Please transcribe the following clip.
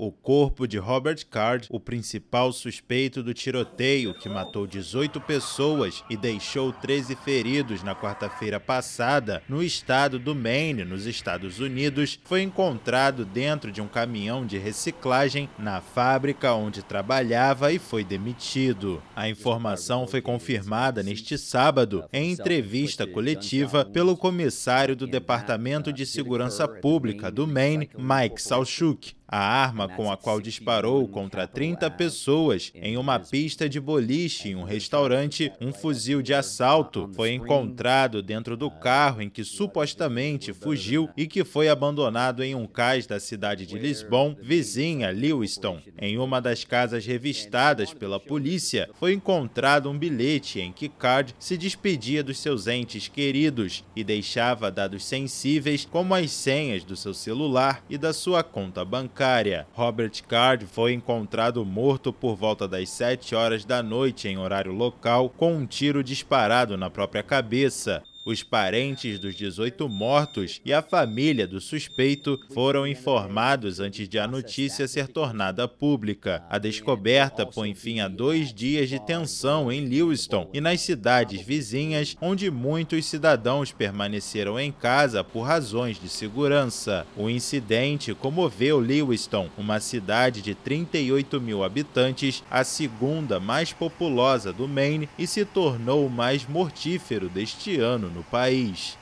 O corpo de Robert Card, o principal suspeito do tiroteio que matou 18 pessoas e deixou 13 feridos na quarta-feira passada no estado do Maine, nos Estados Unidos, foi encontrado dentro de um caminhão de reciclagem na fábrica onde trabalhava e foi demitido. A informação foi confirmada neste sábado em entrevista coletiva pelo comissário do Departamento de Segurança Pública do Maine, Mike Salchuk. A arma com a qual disparou contra 30 pessoas é em uma pista de boliche é em um restaurante, um fuzil de assalto, foi encontrado dentro do ah, carro em que supostamente fugiu né? e que foi abandonado em um cais da cidade de Lisbon, vizinha Lewiston. Em uma das casas revistadas pela polícia, foi encontrado um bilhete em que Card se despedia dos seus entes queridos e deixava dados sensíveis como as senhas do seu celular e da sua conta bancária bancária. Robert Card foi encontrado morto por volta das 7 horas da noite em horário local, com um tiro disparado na própria cabeça. Os parentes dos 18 mortos e a família do suspeito foram informados antes de a notícia ser tornada pública. A descoberta põe fim a dois dias de tensão em Lewiston e nas cidades vizinhas, onde muitos cidadãos permaneceram em casa por razões de segurança. O incidente comoveu Lewiston, uma cidade de 38 mil habitantes, a segunda mais populosa do Maine e se tornou o mais mortífero deste ano no país.